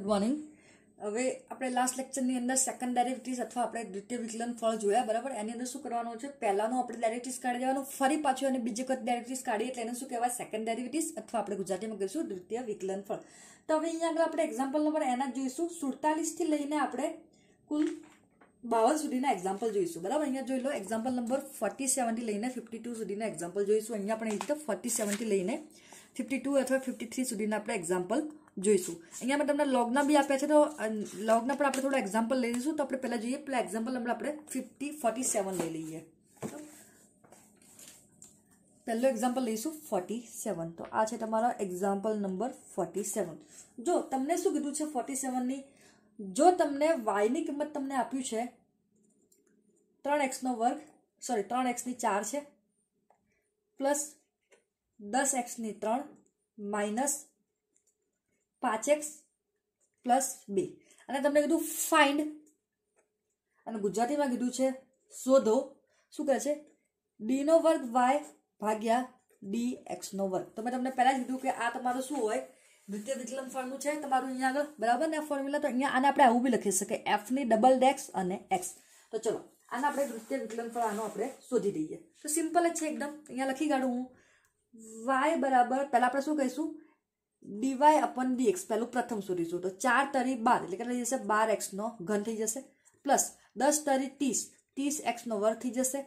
good morning હવે આપણે last લેક્ચરની અંદર સેકન્ડ ડેરિવેટિવ્સ અથવા આપણે દ્વિતીય વિકલન ફળ જોયા બરાબર એની અંદર શું કરવાનું છે પહેલાંનું આપણે ડેરિવેટિવ્સ કાઢી દેવાનું ફરી પાછું અને બીજી વખત ડેરિવેટિવ્સ કાઢીએ એટલે એને શું કહેવાય સેકન્ડ ડેરિવેટિવ્સ અથવા આપણે ગુજરાતીમાં કહીશું દ્વિતીય વિકલન ફળ તો હવે અહીંયા આગળ આપણે એક્ઝામ્પલ નંબર એના જોઈશું સુડતાલીસથી લઈને આપણે કુલ બાવન સુધીના એક્ઝામ્પલ જોઈશું બરાબર અહીંયા જોઈ લો એક્ઝામ્પલ નંબર ફોર્ટી સેવનથી લઈને ફિફ્ટી ટુ સુધીના એક્ઝામ્પલ જોઈશું અહીંયા આપણે રીતે ફોર્ટી સેવનથી લઈને ફિફ્ટી ટુ અથવા ફિફ્ટી થ્રી સુધીના આપણે એક્ઝામ્પલ જોઈશું અહીંયા મેં તમને લોગના બી આપ્યા છે તો લોગના પણ આપણે થોડો એક્ઝામ્પલ લઈ લઈશું તો આપણે પહેલાં જોઈએ પહેલાં એક્ઝામ્પલ નંબર આપણે ફિફ્ટી ફોર્ટી સેવન લઈ લઈએ પહેલો એક્ઝામ્પલ લઈશું ફોર્ટી સેવન તો આ છે તમારો એક્ઝામ્પલ નંબર ફોર્ટી સેવન જો તમને શું કીધું છે ફોર્ટી સેવનની જો તમને વાયની કિંમત તમને આપ્યું છે ત્રણ એક્સનો વર્ગ સોરી ત્રણ એક્સની ચાર છે પ્લસ દસ એક્સની ત્રણ માઇનસ પાંચ એક્સ પ્લસ બે અને તમને કીધું ફાઇન્ડ અને ગુજરાતીમાં કીધું છે શોધો શું કહે છે ડીનો વર્ગ વાય ભાગ્યા ડી એક્સનો વર્ગ તો મેં તમને પહેલાં જ કીધું કે આ તમારું શું હોય દ્વિતીય વિકલન ફળનું છે તમારું અહીંયા આગળ બરાબર ને ફોર્મ્યુલા તો અહીંયા આને આપણે આવું બી લખી શકીએ એફની ડબલ ડેક્સ અને એક્સ તો ચલો આને આપણે દ્વિતીય વિકલન ફળ આનો આપણે શોધી દઈએ તો સિમ્પલ જ છે એકદમ અહીંયા લખી કાઢું હું વાય બરાબર પહેલાં આપણે શું કહીશું ડીવાય અપન ડી એક્સ પહેલું પ્રથમ શોધીશું તો ચાર તરી બાર એટલે કેટલા થઈ જશે બાર એક્સનો ઘન થઈ જશે પ્લસ દસ તરી ત્રીસ ત્રીસ એક્સનો વર્ગ થઈ જશે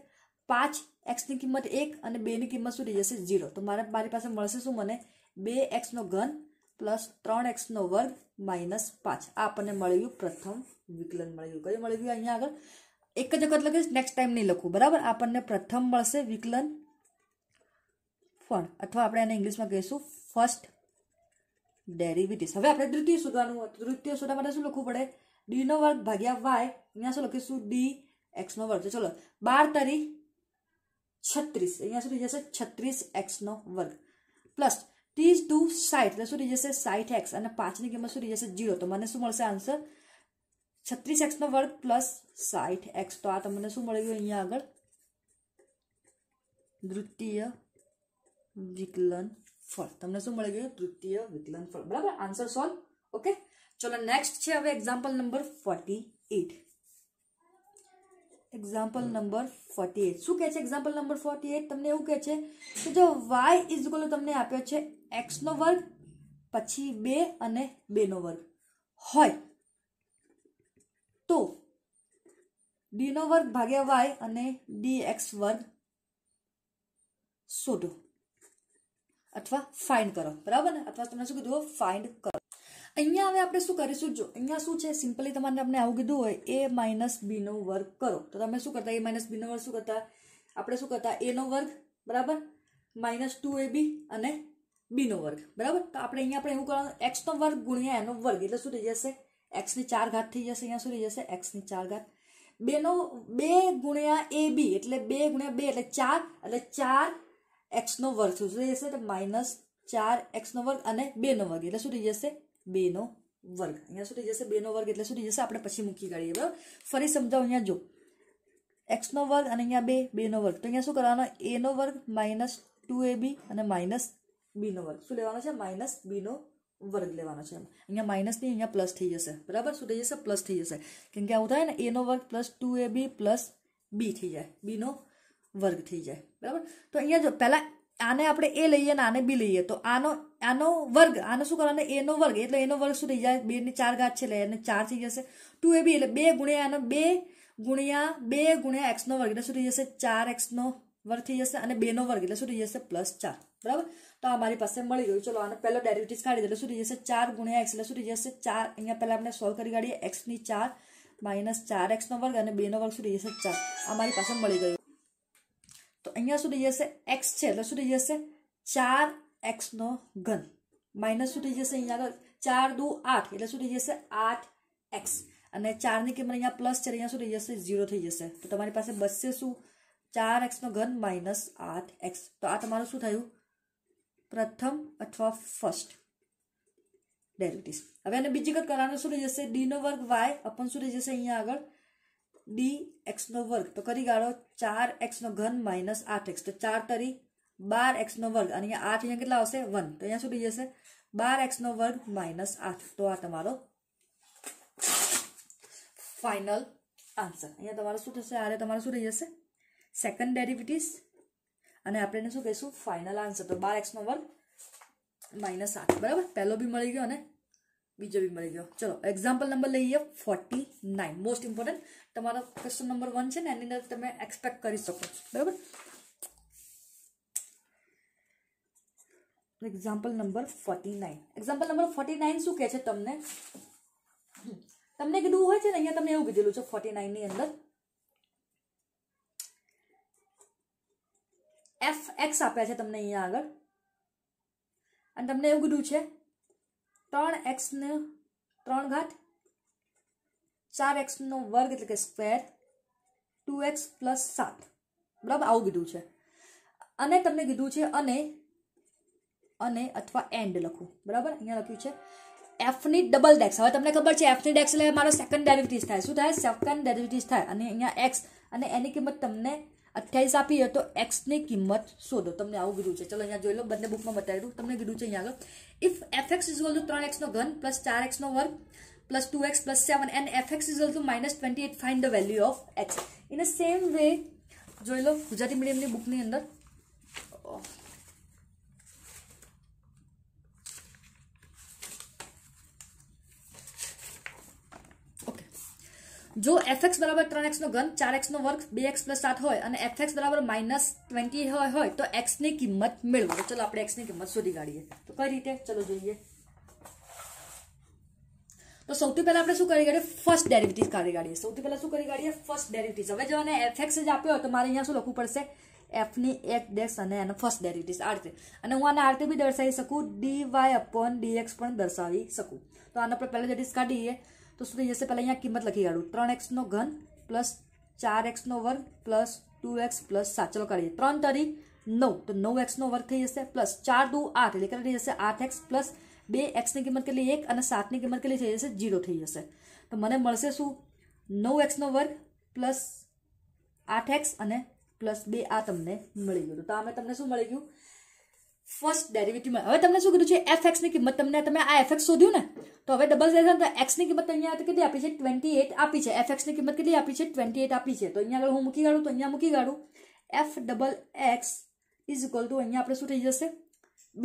પાંચ એક્સની કિંમત એક અને બેની કિંમત શું થઈ જશે ઝીરો તો મારે મારી પાસે મળશે શું મને બે એક્સનો ઘન પ્લસ ત્રણ એક્સનો વર્ગ માઇનસ પાંચ આ આપણને મળી ગયું પ્રથમ વિકલન મળી ગયું કયું મળી ગયું અહીંયા આગળ એક જ વખત લખીશ નેક્સ્ટ ટાઈમ નહીં લખું બરાબર આપણને પ્રથમ મળશે વિકલન ફળ અથવા આપણે એને ઇંગ્લિશમાં કહીશું ફર્સ્ટ ડેરિવેટિવ્સ હવે આપણે દ્વિતીય શોધવાનું હતું દ્વિતીય શોધવા માટે શું લખવું પડે ડીનો વર્ગ ભાગ્યા વાય અહીંયા શું લખીશું ડી એક્સનો વર્ગ ચલો બાર તરી છત્રીસ અહીંયા સુધી જશે છત્રીસ એક્સનો વર્ગ પ્લસ ત્રીસ ટુ સાઠ એટલે સુધી જશે સાઈઠ એક્સ અને પાંચની કિંમત સુધી જશે જીરો તો મને શું મળશે આન્સર છત્રીસ એક્સનો વર્ગ પ્લસ સાઈઠ એક્સ તો આ તમને શું મળી ગયું અહીંયા આગળ દ્વિતીય વિકલન ફળ તમને શું મળી ગયું તૃતીય વિકલન ફળ બરાબર આન્સર સોલ્વ ઓકે ચલો નેક્સ્ટ છે હવે example number forty eight example number forty eight શું કહે છે એક્ઝામ્પલ નંબર ફોર્ટી એટ તમને એવું કહે છે કે જો વાય ઇઝ ઇક્વલ તમને આપ્યો છે એક્સનો વર્ગ પછી બે અને બેનો વર્ગ હોય તો ડીનો વર્ગ ભાગ્યા વાય અને ડી એક્સ વર્ગ શોધો અથવા ફાઇન્ડ કરો બરાબર ને અથવા તમને શું કીધું ફાઇન્ડ કરો અહીંયા હવે આપણે શું કરીશું જો અહીંયા શું છે સિમ્પલી તમારે આપણે આવું કીધું હોય એ માઇનસ બીનો વર્ગ કરો તો તમે શું કરતા એ માઇનસ બીનો વર્ગ શું કરતા આપણે શું કરતા એનો વર્ગ બરાબર માઇનસ ટુ એ બી અને બીનો વર્ગ બરાબર તો આપણે અહીંયા આપણે એવું કરવાનું એક્સનો વર્ગ ગુણ્યા એનો વર્ગ એટલે શું થઈ જશે એક્સની ચાર ઘાત થઈ જશે અહીંયા શું થઈ જશે એક્સની ચાર ઘાત બેનો બે ગુણ્યા એ બી એટલે બે ગુણ્યા બે એટલે ચાર એટલે ચાર એક્સનો વર્ગ શું થઈ જશે માઇનસ ચાર એક્સનો વર્ગ અને બેનો વર્ગ એટલે શું થઈ જશે બેનો વર્ગ અહીંયા શું થઈ જશે બેનો વર્ગ એટલે શું થઈ જશે આપણે પછી મૂકી કાઢીએ બરાબર ફરી સમજાવો અહીંયા જો એક્સનો વર્ગ અને અહીંયા બે બેનો વર્ગ તો અહીંયા શું કરવાનો એનો વર્ગ માઇનસ ટુ એ બી અને માઇનસ બીનો વર્ગ શું લેવાનો છે માઇનસ બીનો વર્ગ લેવાનો છે અહીંયા માઇનસ નહીં અહીંયા પ્લસ થઈ જશે બરાબર શું થઈ જશે પ્લસ થઈ જશે કેમ કે આવું થાય ને એનો વર્ગ plus two A B plus B થઈ જાય બીનો વર્ગ થઈ જાય બરાબર તો અહીંયા જો પહેલાં આને આપણે એ લઈએ અને આને બી લઈએ તો આનો આનો વર્ગ આનો શું કરવાનો એનો વર્ગ એટલે એનો વર્ગ શું થઈ જાય બે ની ચાર ઘાત છે એટલે એને ચાર થઈ જશે ટુ એ બી એટલે બે ગુણ્યા આનો બે ગુણ્યા બે ગુણ્યા એક્સનો વર્ગ એટલે શું થઈ જશે ચાર એક્સનો વર્ગ થઈ જશે અને બેનો વર્ગ એટલે શું થઈ જશે પ્લસ ચાર બરાબર તો અમારી પાસે મળી ગયું ચલો આને પહેલાં ડેરિવેટિવ્સ કાઢી એટલે શું થઈ જશે ચાર ગુણ્યા એક્સ એટલે શું થઈ જશે ચાર અહીંયા પહેલાં આપણે સોલ્વ કરી કાઢીએ એક્સની ચાર માઇનસ ચાર એક્સનો વર્ગ અને બેનો વર્ગ શું થઈ જશે ચાર અમારી પાસે મળી ગયું અહીંયા શું થઈ જશે એક્સ છે એટલે શું થઈ જશે ચાર એક્સનો ઘન માઇનસ શું થઈ જશે અહીંયા આગળ ચાર દુ આઠ એટલે શું થઈ જશે આઠ એક્સ અને ચારની કિંમત અહીંયા પ્લસ છે અહીંયા શું થઈ જશે ઝીરો થઈ જશે તો તમારી પાસે બચશે શું ચાર એક્સનો ઘન માઇનસ આઠ એક્સ તો આ તમારું શું થયું પ્રથમ અથવા ફર્સ્ટ ડેરિટીસ હવે એને બીજી વખત કરવાનું શું થઈ જશે ડીનો વર્ગ વાય અપન શું થઈ જશે અહીંયા આગળ ડી એક્સનો વર્ગ તો કરી કાઢો ચાર એક્સનો ઘન માઇનસ આઠ એક્સ તો ચાર તરી બાર એક્સનો વર્ગ અને અહીંયા આઠ અહીંયા કેટલા આવશે વન તો અહીંયા શું થઈ જશે બાર એક્સનો વર્ગ માઇનસ આઠ તો આ તમારો ફાઇનલ આન્સર અહીંયા તમારો શું થશે આરે તમારું શું રહી જશે સેકન્ડ ડેરિવેટિવ્સ અને આપણે એને શું કહીશું ફાઇનલ આન્સર તો બાર એક્સનો વર્ગ માઇનસ આઠ બરાબર પહેલો બી મળી ગયો અને बीजो भी मरी गया चलो एक्जाम्पल नंबर लीए forty nine most important question number one है तब एक्सपेक्ट कर सको बराबर example number forty nine example number forty nine शू कह कीधु हो फोर्टी नाइन अंदर एफ एक्स आप आग तुम कीधु ત્રણ એક્સને ત્રણ ઘાત ચાર એક્સનો વર્ગ એટલે કે સ્ક્વેર ટુ એક્સ પ્લસ સાત બરાબર આવું કીધું છે અને તમને કીધું છે અને અને અથવા એન્ડ લખું બરાબર અહીંયા લખ્યું છે એફની ડબલ ડેક્સ હવે તમને ખબર છે એફની ડેક્સ એટલે મારો સેકન્ડ ડેરિવેટિવ થાય શું થાય સેકન્ડ ડેરિવેટિવ થાય અને અહીંયા એક્સ અને એની કિંમત તમને અઠ્યાવીસ આપીએ તો એક્સની કિંમત શોધો તમને આવું કીધું છે ચલો અહીંયા જોઈ લો બંને બુકમાં બતાવી દઉં તમને કીધું છે અહીંયા આગળ if F X is to ત્રણ એક્સનો ઘન પ્લસ ચાર એક્સનો વર્ગ plus two X plus seven and F X is to minus twenty eight find the value of X in a same way જોઈ લો ગુજરાતી મીડિયમની બુકની અંદર જો એફ એક્સ બરાબર ત્રણ એક્સનો ઘન ચાર એક્સનો વર્ગ બે એક્સ પ્લસ સાત હોય અને એફ એક્સ બરાબર માઇનસ ટ્વેન્ટી હોય તો એક્સની કિંમત મેળવો તો ચલો આપણે એક્સની કિંમત શોધી કાઢીએ તો કઈ રીતે ચલો જોઈએ તો સૌથી પહેલા આપણે શું કરી કાઢીએ ફર્સ્ટ ડેરિવેટિવ કાઢી કાઢીએ સૌથી પહેલા શું કરી કાઢીએ ફર્સ્ટ ડેરિવેટિવ હવે જો એફ એક્સ જ આપ્યો તો મારે અહીંયા શું લખવું પડશે એફની એક ડેક્સ અને એનો ફર્સ્ટ ડેરિવેટિવ આ રીતે અને હું આને આ રીતે બી દર્શાવી શકું ડી વાય અપોન એક્સ પણ દર્શાવી શકું તો આના આપણે પહેલા ડેરિવેટિવ કાઢીએ તો શું થઈ જશે પહેલાં અહીંયા કિંમત લખી કાઢું ત્રણ એક્સનો ઘન પ્લસ ચાર એક્સનો વર્ગ પ્લસ ટુ એક્સ પ્લસ સાત ચલો કરીએ ત્રણ તરી નવ તો નવ એક્સનો વર્ગ થઈ જશે પ્લસ ચાર દુ આઠ એટલે કેટલી થઈ જશે આઠ એક્સ પ્લસ બે એક્સની કિંમત કેટલી એક અને સાતની કિંમત કેટલી થઈ જશે ઝીરો થઈ જશે તો મને મળશે શું નવ એક્સનો વર્ગ પ્લસ આઠ એક્સ અને પ્લસ બે આ તમને મળી ગયું તો આમે તમને શું મળી ગયું फर्स्ट डेरिवेटिव में अब हमने શું કર્યું છે fx ની કિંમત તમને તમે આ fx શોધીયું ને તો હવે ડબલ ડેરીવેટિવ તો x ની કિંમત અહીંયા તો કેટલી આપી છે 28 આપી છે fx ની કિંમત કેટલી આપી છે 28 આપી છે તો અહીંયા લખું મૂકી ગાળું તો અહીંયા મૂકી ગાળું f डबल x = અહીંયા આપણે શું થઈ જશે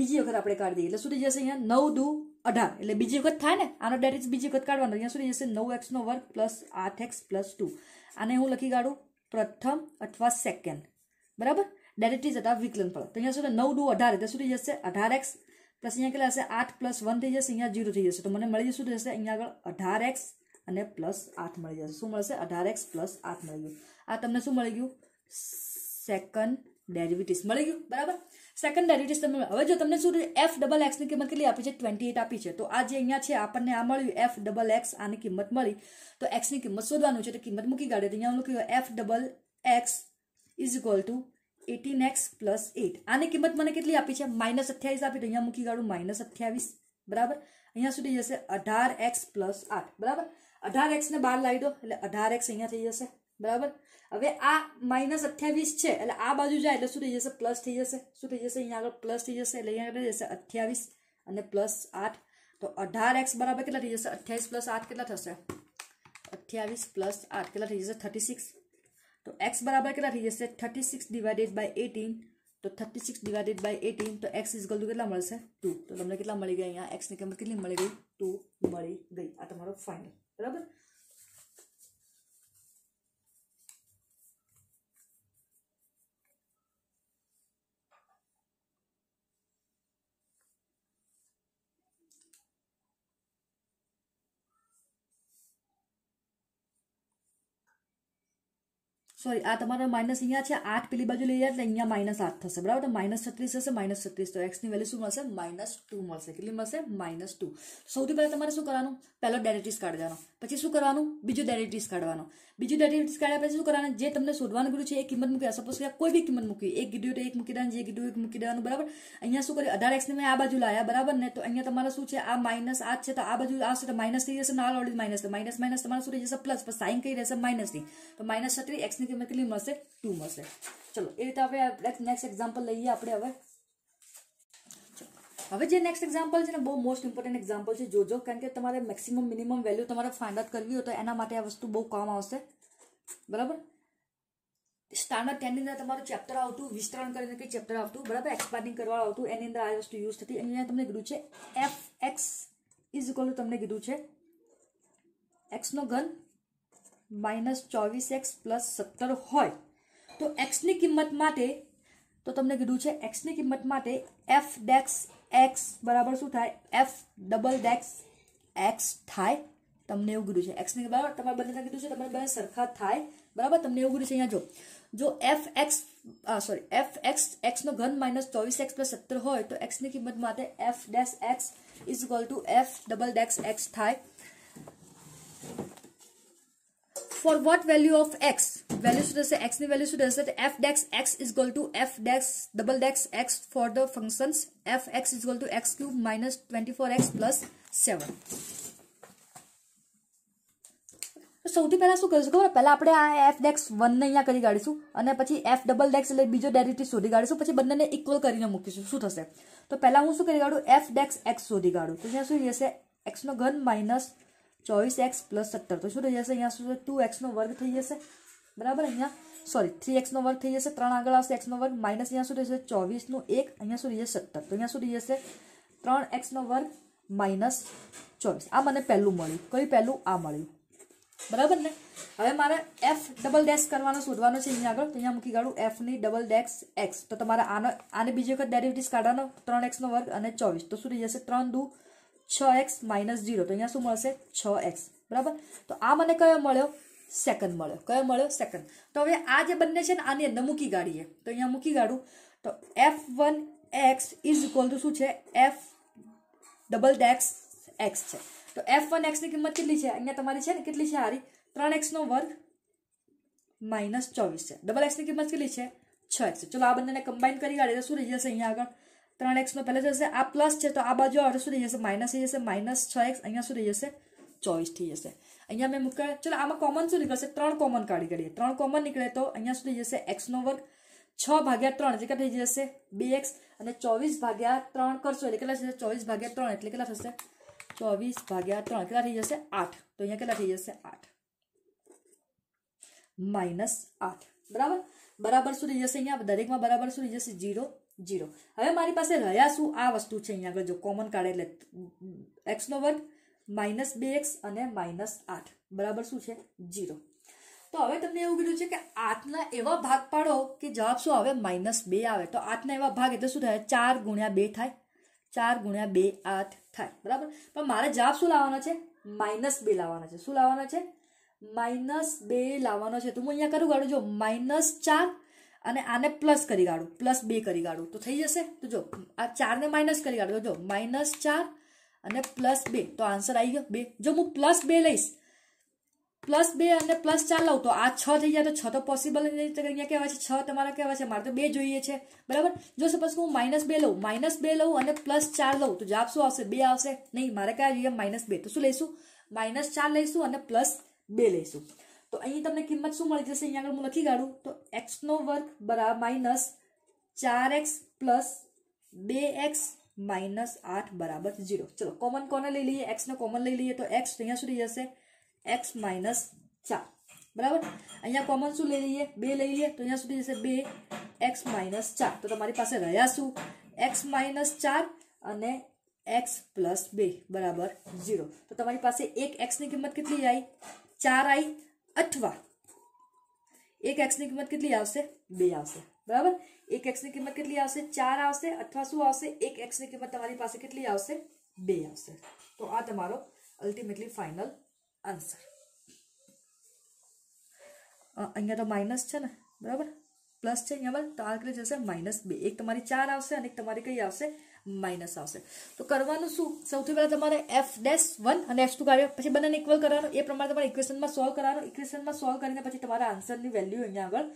બીજી વખત આપણે કાઢી દે એટલે શું થઈ જશે અહીંયા 9 2 18 એટલે બીજી વખત થાય ને આનો ડેરીવ બીજી વખત काढવાનું અહીંયા શું થઈ જશે 9x નો વર્ગ + 8x + 2 આને હું લખી ગાળું પ્રથમ अथवा सेकंड બરાબર डेरिवेटिव 하다 વિકલન પણ તો અહીંયા શું નવ 2 18 જે સુરી જશે 18x प्लस અહીંયા કેલે છે 8 + 1 થઈ જશે અહીંયા 0 થઈ જશે તો મને મળી જશે શું થશે અહીં આગળ 18x અને + 8 મળી જશે શું મળશે 18x + 8 મળીયું આ તમને શું મળી ગયું સેકન્ડ डेरिवेटिव्स મળી ગયું બરાબર સેકન્ડ ડેરીટિવ્સ તમને હવે જો તમને શું f डबल x ની કિંમત કેટલી આપે છે 28 આપે છે તો આ જે અહીંયા છે આપણને આ મળ્યું f डबल x આની કિંમત મળી તો x ની કિંમત શોધવાનું છે તો કિંમત મૂકી ગાડે ત્યાં લખી f double x = eighteen X plus eight આની કિંમત મને કેટલી આપી છે માઇનસ અઠ્યાવીસ આપી તો અહીંયા મૂકી કાઢું માઇનસ અઠ્યાવીસ બરાબર અહીંયા સુધી જશે અઢાર એક્સ પ્લસ આઠ બરાબર અઢાર એક્સને બહાર લાવી દો એટલે અઢાર એક્સ અહીંયા થઈ જશે બરાબર હવે આ માઇનસ અઠ્યાવીસ છે એટલે આ બાજુ જાય એટલે શું થઈ જશે પ્લસ થઈ જશે શું થઈ જશે અહીંયા આગળ પ્લસ થઈ જશે એટલે અહીંયા આગળ જશે અઠ્યાવીસ અને પ્લસ આઠ તો અઢાર એક્સ બરાબર કેટલા થઈ જશે અઠ્યાવીસ પ્લસ આઠ કેટલા થશે અઠ્યાવીસ પ્લસ આઠ કેટલા થઈ જશે થર્ટી સિક્સ તો એક્સ બરાબર કેટલા થઈ જશે thirty six divided by eighteen તો thirty six divided by eighteen તો એક્સ ઇઝગલ ટુ કેટલા મળશે ટુ તો તમને કેટલા મળી ગયા અહીંયા એક્સની કિંમત કેટલી મળી ગઈ ટુ મળી ગઈ આ તમારો ફાઇનલ બરાબર सॉरी आ तुम्हारा माइनस यहां छे 8 पेली बाजू ले जातले यहां -8 थसे बरोबर तो -36 जसे -36 तो x ની વેલ્યુ શું મળશે -2 મળશે એટલે મળશે -2 તો સૌથી પહેલા તમારે શું કરવાનું પેલો ડેરિટીસ કાઢવાનો પછી શું કરવાનું બીજો ડેરિટીસ કાઢવાનો બીજો ડેરિટીસ કાઢ્યા પછી શું કરવાનું જે તમને શોધવાનું गुरू છે એ કિંમત મૂકીએ સપોઝ કે કોઈ ભી કિંમત મૂકીએ એક ગીડો એક મૂકી દાન એક ગીડો એક મૂકી દાન બરાબર અહિયાં શું કરી 18x ને મે આ बाजू લાયા બરાબર ને તો અહિયાં તમારું શું છે આ -8 છે તો આ बाजू આ થશે -36 નાળ ઓળી - તો -- તમારું શું થઈ જશે + પણ સાઇન કરી દે જસ - ને તો -36 x કે મતલબલી મસે 2 મસે ચલો એ તો હવે લેટ્સ નેક્સ્ટ એક્ઝામ્પલ લઈ આપણે હવે હવે જે નેક્સ્ટ એક્ઝામ્પલ છે ને બહુ મોસ્ટ ઈમ્પોર્ટન્ટ એક્ઝામ્પલ છે જોજો કારણ કે તમારે મેક્સિમમ મિનિમમ વેલ્યુ તમારે ફાઇન્ડ આઉટ કરવી હોય તો એના માટે આ વસ્તુ બહુ કામ આવશે બરાબર સ્ટાન્ડર્ડ આને તમારો ચેપ્ટર 1 ટુ વિસ્તરણ કરી ને કે ચેપ્ટર 1 ટુ બરાબર એક્સપાન્ડિંગ કરવા આવતું એની અંદર આ હસ ટુ યુઝ થતી અહીંયા તમને કીધું છે fx = તમને કીધું છે x નો ઘન માઇનસ ચોવીસ એક્સ પ્લસ સત્તર હોય તો એક્સની કિંમત માટે તો તમને કીધું છે એક્સની કિંમત માટે એફ ડેક્સ એક્સ બરાબર શું થાય એફ ડબલ ડેક્સ એક્સ થાય તમને એવું કીધું છે એક્સની બરાબર તમારે બધાને કીધું છે તમારે બધા સરખા થાય બરાબર તમને એવું કીધું છે અહીંયા જો જો F X sorry F X એક્સનો ઘન માઇનસ ચોવીસ એક્સ પ્લસ સત્તર હોય તો એક્સની કિંમત માટે F dash X is equal to F double dash X થાય for what value of X value શું થશે એક્સની વેલ્યુ શું થશે F dash X is equal to F dash double dash X for the functions F X is equal to X cube minus twenty four X plus seven સૌથી પહેલાં શું કરીશું ખબર પહેલાં આપણે આ એફ ડેક્સ વનને અહીંયા કરી કાઢીશું અને પછી એફ ડબલ ડેક્સ એટલે બીજો ડેરિવેટિવ શોધી કાઢીશું પછી બંનેને ઇક્વલ કરીને મૂકીશું શું થશે તો પહેલાં હું શું કરી કાઢું એફ ડેક્સ એક્સ શોધી કાઢું તો ત્યાં શું થશે એક્સનો ઘન માઇનસ ચોવીસ એક્સ પ્લસ સત્તર તો શું થઈ જશે અહીંયા શું છે ટુ એક્સનો વર્ગ થઈ જશે બરાબર અહીંયા સોરી થ્રી એક્સનો વર્ગ થઈ જશે ત્રણ આગળ આવશે એક્સનો વર્ગ માઇનસ અહીંયા શું રહેશે ચોવીસનું એક અહીંયા શું થઈ જશે સત્તર તો અહીંયા શું થઈ જશે ત્રણ એક્સનો વર્ગ માઇનસ ચોવીસ આ મને પહેલું મળ્યું કયું પહેલું આ મળ્યું બરાબર ને હવે મારે એફ ડબલ ડેક્સ કરવાનો શોધવાનો છે અહીંયા આગળ તો અહીંયા મૂકી કાઢું એફની ડબલ ડેક્સ એક્સ તો તમારે આનો આને બીજી વખત ડેરિવેટિવ્સ કાઢવાનો ત્રણ એક્સનો વર્ગ અને ચોવીસ તો શું થઈ જશે ત્રણ દૂ 6x - 0 તો અહીંયા શું મળશે 6x બરાબર તો આ મને કયો મળ્યો સેકન્ડ મળ્યો કયો મળ્યો સેકન્ડ તો હવે આ જે બન્ને છે ને આની નમુકી ગાડીએ તો અહીંયા મુકી ગાડું તો f1x = શું છે f ડબલ ડેશ x છે તો f1x ની કિંમત કેટલી છે અહીંયા તમારી છે ને કેટલી છે આરી 3x નો વર્ગ - 24 છે ડબલ x ની કિંમત કેટલી છે 6x ચલો આ બંનેને કમ્બાઈન કરી ગાડી તો શું રહેશે અહીંયા આગળ ત્રણ એક્સનો પહેલે જશે આ પ્લસ છે તો આ બાજુ આવડે શું થઈ જશે માઇનસ થઈ જશે માઇનસ છ એક્સ અહીંયા શું થઈ જશે ચોઈસ થઈ જશે અહીંયા મેં મૂકે ચલો આમાં કોમન શું નીકળશે ત્રણ કોમન કાઢી કરીએ ત્રણ કોમન નીકળે તો અહીંયા શું થઈ જશે એક્સનો વર્ગ છ ભાગ્યા ત્રણ એટલે થઈ જશે બે એક્સ અને ચોવીસ ભાગ્યા ત્રણ કરશો એટલે કેટલા થશે ચોવીસ ભાગ્યા ત્રણ એટલે કેટલા થશે ચોવીસ ભાગ્યા ત્રણ કેટલા થઈ જશે આઠ તો અહીંયા કેટલા થઈ જશે આઠ માઇનસ આઠ બરાબર બરાબર શું થઈ જશે અહીંયા દરેકમાં બરાબર શું થઈ જશે ઝીરો જીરો હવે મારી પાસે રહ્યા શું આ વસ્તુ છે અહીંયા આગળ જો કોમન કાઢે એટલે એક્સનો વર્ગ માઇનસ બે એક્સ અને માઇનસ આઠ બરાબર શું છે જીરો તો હવે તમને એવું કીધું છે કે આઠના એવા ભાગ પાડો કે જવાબ શું આવે માઇનસ બે આવે તો આઠના એવા ભાગ એટલે શું થાય ચાર ગુણ્યા બે થાય ચાર ગુણ્યા બે આઠ થાય બરાબર પણ મારે જવાબ શું લાવવાનો છે માઇનસ બે લાવવાનો છે શું લાવવાનો છે માઇનસ બે લાવવાનો છે તો હું અહીંયા કરું કાઢું જો માઇનસ ચાર અને આને પ્લસ કરી કાઢું પ્લસ બે કરી કાઢું તો થઈ જશે તો જો આ ચારને માઇનસ કરી કાઢું જો માઇનસ ચાર અને પ્લસ બે તો આન્સર આવી ગયો બે જો હું પ્લસ બે લઈશ પ્લસ બે અને પ્લસ ચાર લઉં તો આ છ થઈ જાય તો છ તો પોસિબલ નહીં અહીંયા કહેવાય છે છ તમારે કહેવાય છે મારે તો બે જોઈએ છે બરાબર જો સપોઝ હું માઇનસ બે લઉં માઇનસ બે લઉં અને પ્લસ ચાર લઉં તો જવાબ શું આવશે બે આવશે નહીં મારે કયા જોઈએ માઇનસ બે તો શું લઈશું માઇનસ ચાર લઈશું અને પ્લસ બે લઈશું तो अभी हमने कीमत શું મળી જશે અહીંયા હું લખી ગાડું તો x નો વર્ગ બરાબર - 4x + 2x - 8 = 0 चलो कॉमन કોન લઈ લઈએ x ને कॉमन લઈ લઈએ તો x અહીંયા શું રહી જશે x - 4 બરાબર અહીંયા કોમન શું લઈ લઈએ 2 લઈ લઈએ તો અહીંયા શું રહી જશે 2x - 4 તો તમારી પાસે રહ્યા શું x - 4 અને x + 2 = 0 તો તમારી પાસે એક x ની કિંમત કેટલી આવી 4 આવી अथवा एक एक्स की कीमत कितनी आवश्यक बे आवश्यक बराबर एक एक्स की कीमत कितनी आवश्यक चार आवश्यक अथवा शू आवश्य एक एक्स की कीमत तुम्हारी पास कितनी आवश्यक बे आवश्यक तो आ तुम्हारो अल्टिमेटली फाइनल आंसर अहियाँ तो माइनस है ना बराबर प्लस है यहाँ पर तो आगे जैसे माइनस बे एक तुम्हारी चार आवश्यक एक तुम्हारी कई आवश्यक માઇનસ આવશે તો કરવાનું શું સૌથી પહેલાં તમારે એફ ડેસ વન અને એફ ટુ કાઢ્યો પછી બંને ઇક્વલ કરવાનો એ પ્રમાણે તમારે ઇક્વેશનમાં સોલ્વ કરવાનો ઇક્વેશનમાં સોલ્વ કરીને પછી તમારા આન્સરની વેલ્યુ અહીંયા આગળ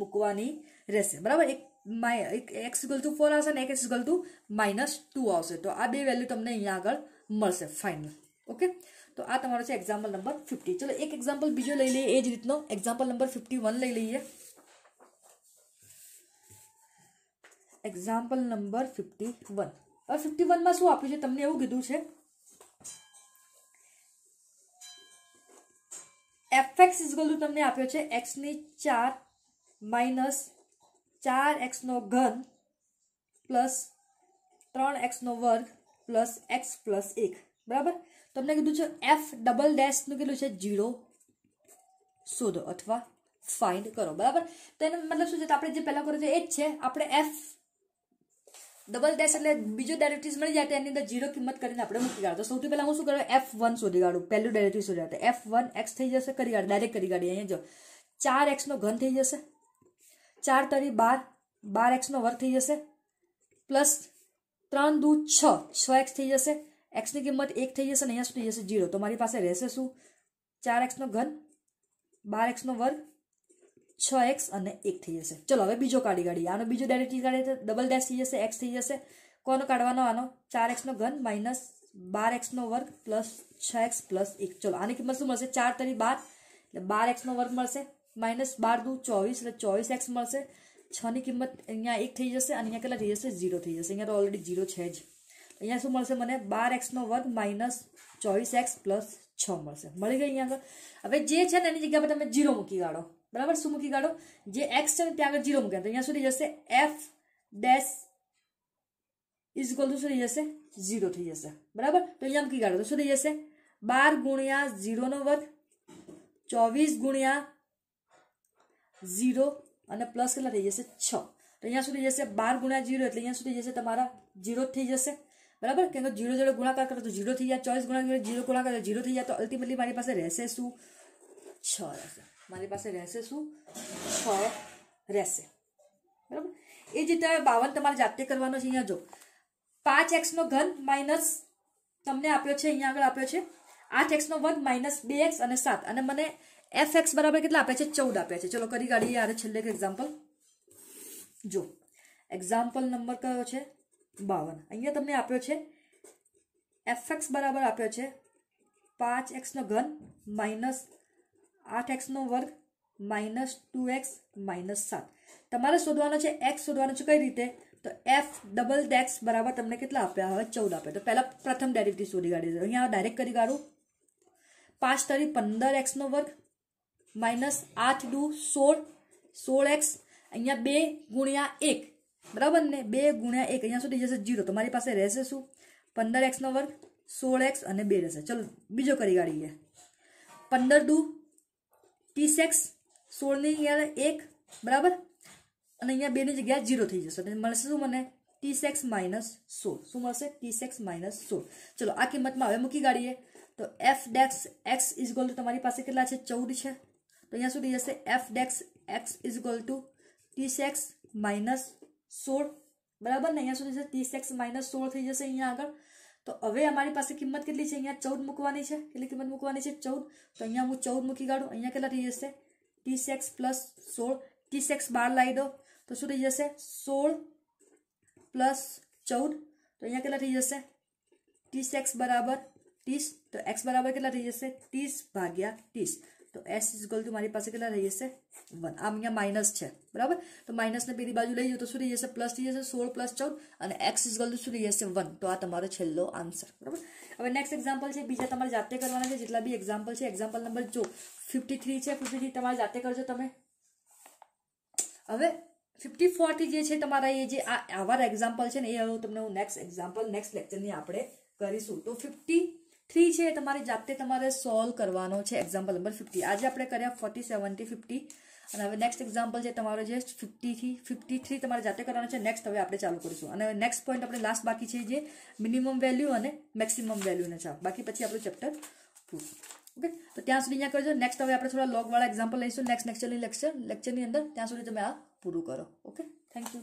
મૂકવાની રહેશે બરાબર એક માય એક્સ ઇક્વલ ટુ ફોર આવશે અને એક X equal to minus two આવશે તો આ બે વેલ્યુ તમને અહીંયા આગળ મળશે ફાઇનલ ઓકે તો આ તમારો છે એક્ઝામ્પલ નંબર ફિફ્ટી ચલો એક એક્ઝામ્પલ બીજો લઈ લઈએ એ જ રીતનો એક્ઝામ્પલ નંબર ફિફ્ટી વન લઈ લઈએ એક્ઝામ્પલ નંબર ફિફ્ટી વન હવે ફિફ્ટી વનમાં શું આપ્યું છે તમને એવું કીધું છે એફ એક્સ ઇઝગલ ટુ તમને આપ્યો છે એક્સની ચાર માઇનસ ચાર એક્સનો ઘન પ્લસ ત્રણ એક્સનો વર્ગ પ્લસ એક્સ પ્લસ એક બરાબર તમને કીધું છે એફ ડબલ ડેશનું કેટલું છે જીરો શોધો અથવા ફાઇન્ડ કરો બરાબર તો એનો મતલબ શું છે આપણે જે પહેલાં કરો છો એ જ છે આપણે એફ डबल डैश એટલે બીજો ડેરિવેટિવ્સ મળી જાતા એની અંદર ઝીરો કિંમત કરીને આપણે મૂકી ગાળો તો સૌથી પહેલા હું શું કરીશ f1 સોધી ગાળું પહેલું ડેરિવેટિવ થઈ જશે f1 x થઈ જશે કરી ગાળો ડાયરેક્ટ કરી ગાળી અહી જો 4x નો ઘન થઈ જશે 4 * 3 = 12 12x નો વર્ગ થઈ જશે + 3 * 2 = 6 6x થઈ જશે x ની કિંમત 1 થઈ જશે ને અહી શું થઈ જશે 0 તો મારી પાસે રહેશે શું 4x નો ઘન 12x નો વર્ગ 6x અને 1 થઈ જશે ચલો હવે બીજો કાડી ગડી આનો બીજો ડેરેટિક ગડી એટલે ડબલ ડેશ થઈ જશે x થઈ જશે કોનો કાઢવાનો આનો 4x નો ઘન - 12x નો વર્ગ + 6x + 1 ચલો આની કિંમત શું મળશે 4 * 3 = 12 એટલે 12x નો વર્ગ મળશે - 12 * 2 = 24 એટલે 24x મળશે 6 ની કિંમત અહીંયા 1 થઈ જશે અને અહીંયા કળા જેસે 0 થઈ જશે અહીંયા તો ઓલરેડી 0 છે જ અહિયાં શું મળશે મને 12x નો વર્ગ - 24x + 6 મળશે મળી ગઈ અહિયાં આગળ હવે જે છે ને એની જગ્યા પર તમે 0 મૂકી ગાળો बराबर सुमुखी काटो जे एक्स है ते आगे जीरो मुके तो यहां सुधी जैसे F dash is equal to सुधी जैसे जीरो थी जैसे बराबर तो अँ की काटो तो सुधी जैसे बार गुणिया जीरो नो वर्ग चौबीस गुणिया जीरो प्लस के थी जैसे छ तो अँ सुधी जैसे बार गुणिया जीरो अँ तो सुधी जैसे जीरो थी जैसे बराबर क्योंकि जीरो जो गुणाकार करो तो जीरो थी जाए चौबीस गुणा जीरो गुणा करो तो जीरो थी जाए तो अल्टिमेटली मेरी पास रहू छ रहें મારી પાસે રહેશે શું છ રહેશે બરાબર એ જ રીતે હવે બાવન તમારે જાતે કરવાનો છે અહીંયા જો પાંચ એક્સનો ઘન માઇનસ તમને આપ્યો છે અહીંયા આગળ આપ્યો છે આઠ એક્સનો વર્ગ માઇનસ બે એક્સ અને સાત અને મને એફ એક્સ બરાબર કેટલા આપ્યા છે ચૌદ આપ્યા છે ચલો કરી કાઢીએ આને છેલ્લે એક એક્ઝામ્પલ જો એક્ઝામ્પલ નંબર કયો છે બાવન અહીંયા તમને આપ્યો છે એફ એક્સ બરાબર આપ્યો છે પાંચ એક્સનો ઘન માઇનસ આઠ એક્સનો વર્ગ માઇનસ ટુ એક્સ માઇનસ સાત તમારે શોધવાનો છે એક્સ શોધવાનો છે કઈ રીતે તો એફ ડબલ એક્સ બરાબર તમને કેટલા આપ્યા હવે ચૌદ આપ્યા તો પહેલાં પ્રથમ ડેરિવેટિવ શોધી કાઢી દીધું અહીંયા ડાયરેક્ટ કરી કાઢું પાંચ તરી પંદર એક્સનો વર્ગ માઇનસ આઠ ડુ સોળ સોળ એક્સ અહીંયા બે ગુણ્યા એક બરાબર ને બે ગુણ્યા એક અહીંયા સુધી જશે જીરો તમારી પાસે રહેશે શું પંદર એક્સનો વર્ગ સોળ એક્સ અને બે રહેશે ચલો બીજો કરી કાઢીએ પંદર દુ tx 16 ને અહીંયા એક બરાબર અને અહીંયા બે ની જગ્યાએ 0 થઈ જશે એટલે મળશે શું મને tx - 16 શું મળશે tx - 16 ચલો આ કિંમત માં હવે મૂકી ગાડીએ તો f'x = તમારી પાસે કેટલા છે 14 છે તો અહીંયા શું દેશે f'x = tx - 16 બરાબર ને અહીંયા શું દેશે tx - 16 થઈ જશે અહીંયા આગળ तो हम अमरी पास किमत चौदह लिए अँ कि किमत चौदह तो अँ हूँ चौदह मूकी काढ़ू अँ के थी जैसे तीस एक्स प्लस सोल तीस एक्स बार लाई दो तो शू थी जैसे सोल प्लस चौदह तो अँ के थी जैसे तीस एक्स बराबर तीस तो एक्स बराबर के थी जैसे तीस भाग्या तीस તો એસ ઇઝ ટુ મારી પાસે કેટલા રહી જશે વન આમ અહીંયા માઇનસ છે બરાબર તો માઇનસને પેલી બાજુ લઈ જાઓ તો શું રહી જશે પ્લસ થઈ જશે સોળ પ્લસ ચૌદ અને એક્સ ઇઝ ટુ શું રહી જશે વન તો આ તમારો છેલ્લો આન્સર બરાબર હવે નેક્સ્ટ એક્ઝામ્પલ છે બીજા તમારે જાતે કરવાના છે જેટલા બી એક્ઝામ્પલ છે એક્ઝામ્પલ નંબર જો ફિફ્ટી થ્રી છે ફિફ્ટી તમારે જાતે કરજો તમે હવે ફિફ્ટી ફોરથી જે છે તમારા એ જે આવા એક્ઝામ્પલ છે ને એ હવે તમને હું નેક્સ્ટ એક્ઝામ્પલ નેક્સ્ટ લેક્ચરની આપણે કરીશું તો ફિફ્ટી થ્રી છે તમારે જાતે તમારે સોલ્વ કરવાનો છે એક્ઝામ્પલ નંબર ફિફ્ટી આજે આપણે કર્યા ફોર્ટી સેવનથી ફિફ્ટી અને હવે નેક્સ્ટ એક્ઝામ્પલ છે તમારો જે ફિફ્ટીથી ફિફ્ટી થ્રી તમારે જાતે કરવાનો છે નેક્સ્ટ હવે આપણે ચાલુ કરીશું અને નેક્સ્ટ પોઈન્ટ આપણે લાસ્ટ બાકી છે જે મિનિમમ વેલ્યુ અને મેક્સિમમ વેલ્યુને છે બાકી પછી આપણું ચેપ્ટર પૂરું ઓકે તો ત્યાં સુધી અહીંયા કરજો નેક્સ્ટ હવે આપણે થોડા લોગવાળા એક્ઝામ્પલ લઈશું નેક્સ્ટ લેક્ચરની લેક્ચર લેક્ચરની અંદર ત્યાં સુધી તમે આ પૂરું કરો ઓકે થેન્ક યુ